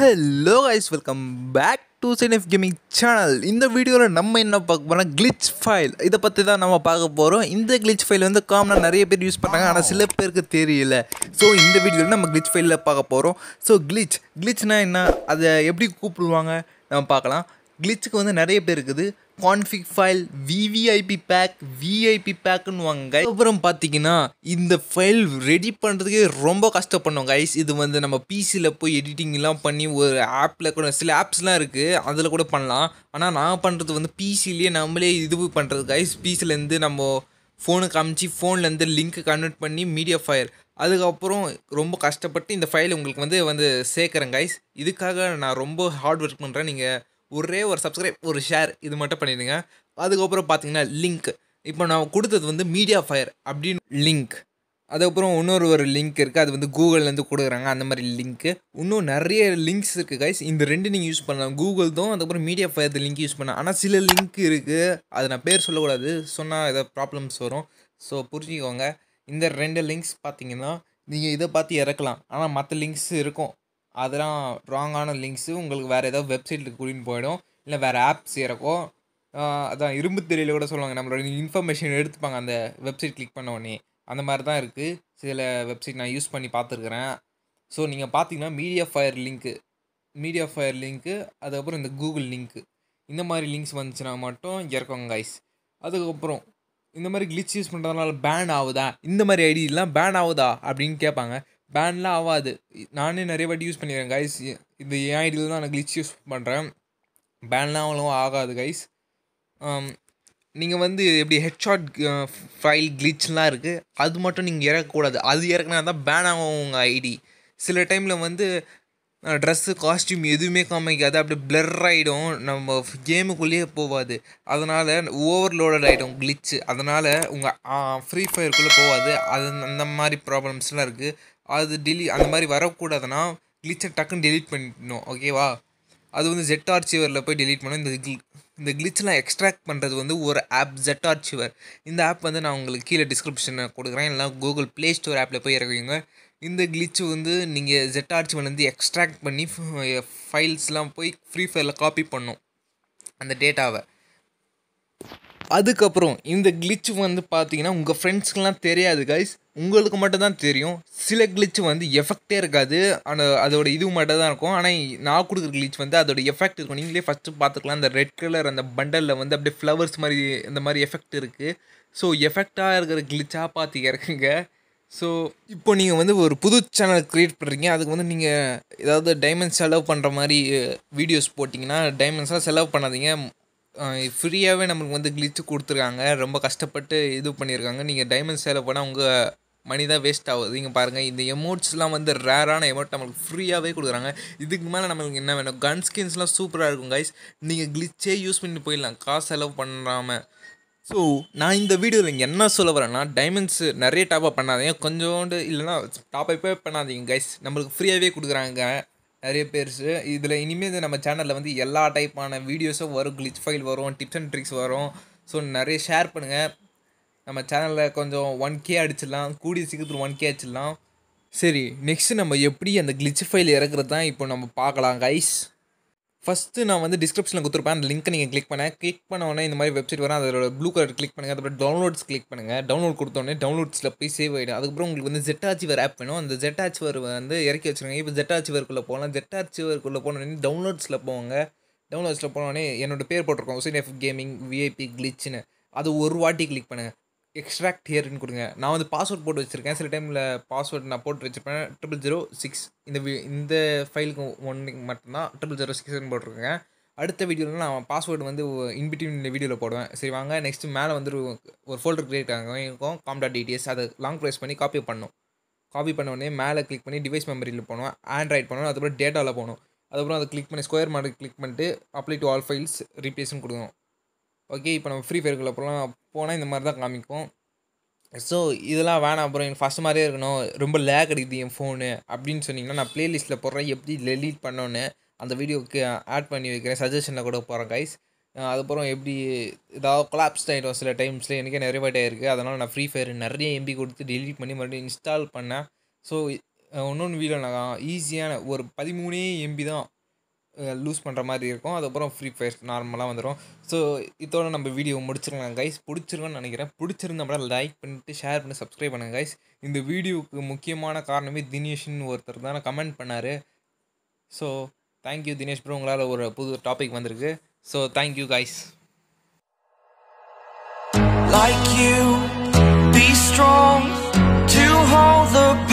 hello guys welcome back to சினிஃப் gaming channel இந்த வீடியோவில் நம்ம என்ன பார்க்க போனால் கிளிச் ஃபைல் இதை பற்றி தான் நம்ம பார்க்க போகிறோம் இந்த கிளிச் ஃபைல் வந்து காமனாக நிறைய பேர் யூஸ் பண்ணாங்க ஆனால் சில பேருக்கு தெரியல ஸோ இந்த வீடியோவில் நம்ம கிளிச் ஃபைலில் பார்க்க போகிறோம் ஸோ கிளிச் கிளிச்னால் என்ன அதை எப்படி கூப்பிடுவாங்க நம்ம பார்க்கலாம் கிளிச்சுக்கு வந்து நிறைய பேர் இருக்குது config file VVIP pack VIP பேக்குன்னு வாங்க அப்புறம் பார்த்தீங்கன்னா இந்த ஃபைல் ரெடி பண்ணுறதுக்கே ரொம்ப கஷ்டப்படணும் கைஸ் இது வந்து நம்ம பிசியில் போய் எடிட்டிங்லாம் பண்ணி ஒரு ஆப்பில் கூட சில ஆப்ஸ்லாம் இருக்குது அதில் கூட பண்ணலாம் ஆனால் நான் பண்ணுறது வந்து பிசிலேயே நம்மளே இது பண்ணுறது கைஸ் பிசிலேருந்து நம்ம ஃபோனுக்கு காமிச்சு ஃபோன்லேருந்து லிங்க்கு கன்வெர்ட் பண்ணி மீடியா ஃபயர் அதுக்கப்புறம் ரொம்ப கஷ்டப்பட்டு இந்த ஃபைல் உங்களுக்கு வந்து வந்து சேர்க்குறேங்க கைஸ் இதுக்காக நான் ரொம்ப ஹார்ட் ஒர்க் பண்ணுறேன் நீங்கள் ஒரே ஒரு சப்ஸ்கிரைப் ஒரு ஷேர் இது மட்டும் பண்ணிடுங்க அதுக்கப்புறம் பார்த்தீங்கன்னா லிங்க் இப்போ நான் கொடுத்தது வந்து மீடியா ஃபயர் அப்படின்னு லிங்க் அதுக்கப்புறம் இன்னொரு ஒரு லிங்க் இருக்குது அது வந்து கூகுள்லேருந்து கொடுக்குறாங்க அந்த மாதிரி லிங்க்கு இன்னும் நிறைய லிங்க்ஸ் இருக்குது கைஸ் இந்த ரெண்டு நீங்கள் யூஸ் பண்ணலாம் கூகுள் தான் அதுக்கப்புறம் மீடியா ஃபயர் லிங்க் யூஸ் பண்ணலாம் ஆனால் சில லிங்க் இருக்குது அது நான் பேர் சொல்லக்கூடாது சொன்னால் ஏதாவது ப்ராப்ளம்ஸ் வரும் ஸோ புரிஞ்சுக்கோங்க இந்த ரெண்டு லிங்க்ஸ் பார்த்தீங்கன்னா நீங்கள் இதை பார்த்து இறக்கலாம் ஆனால் மற்ற லிங்க்ஸ் இருக்கும் அதெல்லாம் ராங்கான லிங்க்ஸு உங்களுக்கு வேறு ஏதாவது வெப்சைட்டுக்கு கூட்டின்னு போயிடும் இல்லை வேறு ஆப்ஸ் இறக்கும் அதான் இரும்பு தெரியல கூட சொல்லுவாங்க நம்மளோட இன்ஃபர்மேஷன் எடுத்துப்பாங்க அந்த வெப்சைட் கிளிக் பண்ண உடனே அந்த மாதிரி தான் இருக்குது சில வெப்சைட் நான் யூஸ் பண்ணி பார்த்துருக்குறேன் ஸோ நீங்கள் பார்த்தீங்கன்னா மீடியா ஃபயர் லிங்க்கு மீடியா ஃபயர் லிங்க்கு அதுக்கப்புறம் இந்த கூகுள் லிங்க்கு இந்த மாதிரி லிங்க்ஸ் வந்துச்சுன்னா மட்டும் இறக்குங்க கைஸ் அதுக்கப்புறம் இந்த மாதிரி கிளிச் யூஸ் பண்ணுறதுனால பேன் ஆகுதா இந்த மாதிரி ஐடியெலாம் பேன் ஆகுதா அப்படின்னு கேட்பாங்க பேன்லாம் ஆகாது நானே நிறைய வாட்டி யூஸ் பண்ணிக்கிறேன் கைஸ் இது என் ஐடியில் தான் நான் கிளிச் யூஸ் பண்ணுறேன் பேன்லாம் அவ்வளோவா ஆகாது கைஸ் um, நீங்கள் வந்து எப்படி ஹெட்ஷாட் ஃபைல் கிளிச்லாம் இருக்குது அது மட்டும் நீங்கள் இறக்கக்கூடாது அது இறக்குனா தான் பேன் ஆகும் உங்கள் ஐடி சில டைமில் வந்து ட்ரெஸ்ஸு காஸ்ட்யூம் எதுவுமே காமிக்காது அப்படியே பிளர் ஆகிடும் நம்ம கேமுக்குள்ளேயே போகாது அதனால் ஓவர்லோடட் ஆகிடும் கிளிச்சு அதனால் உங்கள் ஃப்ரீ ஃபயருக்குள்ளே போகாது அது அந்த மாதிரி ப்ராப்ளம்ஸ்லாம் இருக்குது அது டெலி அந்த மாதிரி வரக்கூடாதுன்னா கிளிச்சை டக்குன்னு டெலீட் பண்ணிடணும் ஓகேவா அது வந்து ஜெட் ஆர்ச்சிவரில் போய் டெலீட் பண்ணணும் இந்த கிளி இந்த கிளிச்செலாம் எக்ஸ்ட்ராக்ட் பண்ணுறது வந்து ஒரு ஆப் ஜெட் ஆர்ச்சிவர் இந்த ஆப் வந்து நான் உங்களுக்கு கீழே டிஸ்கிரிப்ஷனில் கொடுக்குறேன் இல்லைனா கூகுள் ப்ளே ஸ்டோர் ஆப்பில் போய் இறக்குவீங்க இந்த கிளிச்சு வந்து நீங்கள் ஜெட் வந்து எக்ஸ்ட்ராக்ட் பண்ணி ஃபைல்ஸ்லாம் போய் ஃப்ரீ ஃபயரில் காப்பி பண்ணும் அந்த டேட்டாவை அதுக்கப்புறம் இந்த கிளிச்சு வந்து பார்த்தீங்கன்னா உங்கள் ஃப்ரெண்ட்ஸ்க்கெலாம் தெரியாது கைஸ் உங்களுக்கு மட்டும் தான் தெரியும் சில கிளிச்சு வந்து எஃபெக்டே இருக்காது ஆனால் அதோட இது மட்டும் தான் இருக்கும் ஆனால் நான் கொடுக்குற கிளிச் வந்து அதோட எஃபெக்ட் இருக்கும் நீங்களே ஃபஸ்ட்டு பார்த்துக்கலாம் அந்த ரெட் கலர் அந்த பண்டலில் வந்து அப்படியே ஃப்ளவர்ஸ் மாதிரி இந்த மாதிரி எஃபெக்ட் இருக்குது ஸோ எஃபெக்டாக இருக்கிற கிளிச்சாக பார்த்து இறக்குங்க ஸோ இப்போ நீங்கள் வந்து ஒரு புது சேனல் க்ரியேட் பண்ணுறீங்க அதுக்கு வந்து நீங்கள் ஏதாவது டைமண்ட்ஸ் செலவு பண்ணுற மாதிரி வீடியோஸ் போட்டிங்கன்னா டைமண்ட்ஸ்லாம் செலவு பண்ணாதீங்க ஃப்ரீயாகவே நம்மளுக்கு வந்து கிளிச்சு கொடுத்துருக்காங்க ரொம்ப கஷ்டப்பட்டு இது பண்ணியிருக்காங்க நீங்கள் டைமண்ட்ஸ் செலவு பண்ணால் உங்கள் மணி தான் வேஸ்ட் ஆகுது இங்கே பாருங்கள் இந்த எமௌண்ட்ஸ்லாம் வந்து ரேரான எமௌண்ட் நம்மளுக்கு ஃப்ரீயாகவே கொடுக்குறாங்க இதுக்கு மேலே நம்மளுக்கு என்ன வேணும் கன் ஸ்கின்ஸ்லாம் சூப்பராக இருக்கும் கைஸ் நீங்கள் கிளிச்சே யூஸ் பண்ணி போயிடலாம் காசு செலவு பண்ணாமல் ஸோ நான் இந்த வீடியோவில் இங்கே என்ன சொல்ல வரேன்னா டைமண்ட்ஸு நிறைய டாப்அப் பண்ணாதீங்க கொஞ்சோண்டு இல்லைன்னா டாப்அப்பே பண்ணாதீங்க கைஸ் நம்மளுக்கு ஃப்ரீயாகவே கொடுக்குறாங்க நிறைய பேர் இதில் இனிமேல் நம்ம சேனலில் வந்து எல்லா டைப்பான வீடியோஸும் வரும் கிளிச் ஃபைல் வரும் டிப்ஸ் அண்ட் ட்ரிக்ஸ் வரும் ஸோ நிறைய ஷேர் பண்ணுங்கள் நம்ம சேனலில் கொஞ்சம் ஒன் கே அடிச்சிடலாம் கூடிய சீக்கிரத்தில் ஒன் கே அடிச்சிடலாம் சரி நெக்ஸ்ட்டு நம்ம எப்படி அந்த கிளிச் ஃபைல் இறக்குறது தான் இப்போ நம்ம பார்க்கலாம் கைஸ் ஃபஸ்ட்டு நான் வந்து டிஸ்கிரிப்ஷனில் கொடுத்துருப்பேன் அந்த லிங்க்கை நீங்கள் கிளிக் பண்ணேன் கிளிக் பண்ணோடனே இந்த மாதிரி வெப்சைட் வரும் அதோட ப்ளூ கலர் கிளிக் பண்ணுங்கள் அதுக்கப்புறம் டவுன்லோட்ஸ் கிளிக் பண்ணுங்கள் டவுன்லோட் கொடுத்தோடனே டவுன்லோட்ஸில் போய் சேவ் ஆகிடும் அதுக்கப்புறம் உங்களுக்கு வந்து ஜெட்டாச்சிவர் ஆப் வேணும் அந்த ஜெட்டாச்சிவர் வந்து இறக்கி வச்சுருங்க இப்போ ஜெட்டாச்சிவருக்குள்ளே போகலாம் ஜெட்டாச்சிவருக்குள்ளே போனோடனே டவுன்லோட்ஸில் போவாங்க டவுன்லோட்ஸில் போனோடனே என்னோடய பேர் போட்டிருக்கோம் ஹுசைன் எஃப் கேமிங் விஐபி கிளிச்சுன்னு அது ஒரு வாட்டி கிளிக் பண்ணுங்கள் எக்ஸ்ட்ராக்ட் ஹியர்னு கொடுங்க நான் வந்து பாஸ்வேர்ட் போட்டு வச்சுருக்கேன் சில டைமில் பாஸ்வேர்ட் நான் போட்டு வச்சுருப்பேன் ட்ரிபிள் ஜீரோ சிக்ஸ் இந்த இந்த ஃபைலுக்கு ஒன்றுக்கு மட்டும்தான் ட்ரிபிள் ஜீரோ சிக்ஸ்னு போட்டிருக்கேன் அடுத்த வீடியோவில் நான் பாஸ்வேர்டு வந்து இன்பிட்வீன் வீடியோவில் போடுவேன் சரி வாங்க நெக்ஸ்ட்டு மேலே வந்து ஒரு ஃபோல்டர் க்ரியேட் ஆகும் காம் டாட் டிடிஎஸ் அதை லாங் ப்ரெஸ் பண்ணி காப்பி பண்ணணும் காப்பி பண்ண உடனே மேலே கிளிக் பண்ணி டிவைஸ் மெமரியில் போகணும் ஆண்ட்ராய்ட் பண்ணணும் அதுக்கப்புறம் டேட்டாவில் போகணும் அதுக்கப்புறம் அதை கிளிக் பண்ணி ஸ்கொயர் மாடல் கிளிக் பண்ணிட்டு அப்ளை டு ஆல் ஃபைல்ஸ் ரீப்ளேஸ்னு கொடுக்கணும் ஓகே இப்போ நம்ம ஃப்ரீ ஃபயருக்குள்ள போகலாம் போனால் இந்த மாதிரி தான் காமிக்கும் ஸோ இதெல்லாம் வேணாம் அப்புறம் எனக்கு ஃபஸ்ட் மாதிரியே இருக்கணும் ரொம்ப லேக் அடிக்குது என் ஃபோனு அப்படின்னு சொன்னிங்கன்னா நான் ப்ளேலிஸ்ட்டில் போடுறேன் எப்படி டெலீட் பண்ணோன்னு அந்த வீடியோக்கு ஆட் பண்ணி வைக்கிறேன் சஜஷனில் கூட போகிறேன் கைஸ் அதுக்கப்புறம் எப்படி ஏதாவது கொலாப்ஸ் ஆகிடும் சில டைம்ஸில் எனக்கே நிறைவேட் அதனால் நான் ஃப்ரீ ஃபயர் நிறைய எம்பி கொடுத்து டெலீட் பண்ணி மறுபடியும் இன்ஸ்டால் பண்ணேன் ஸோ ஒன்று வீடியோ நான் ஈஸியான ஒரு பதிமூணே எம்பி தான் லூஸ் பண்ணுற மாதிரி இருக்கும் அதுக்கப்புறம் ஃப்ரீ ஃபயர் நார்மலாக வந்துடும் ஸோ இதோட நம்ம வீடியோ முடிச்சிருக்கலாம் கைஸ் பிடிச்சிருக்கோன்னு நினைக்கிறேன் பிடிச்சிருந்தோம்னா லைக் பண்ணிட்டு ஷேர் பண்ணி சப்ஸ்கிரைப் பண்ணுங்கள் கைஸ் இந்த வீடியோவுக்கு முக்கியமான காரணமே தினேஷ்னு ஒருத்தர் தான் கமெண்ட் பண்ணார் ஸோ தேங்க்யூ தினேஷ் ப்ரோ உங்களால் ஒரு புது டாபிக் வந்திருக்கு so thank you guys Like you, be strong to hold the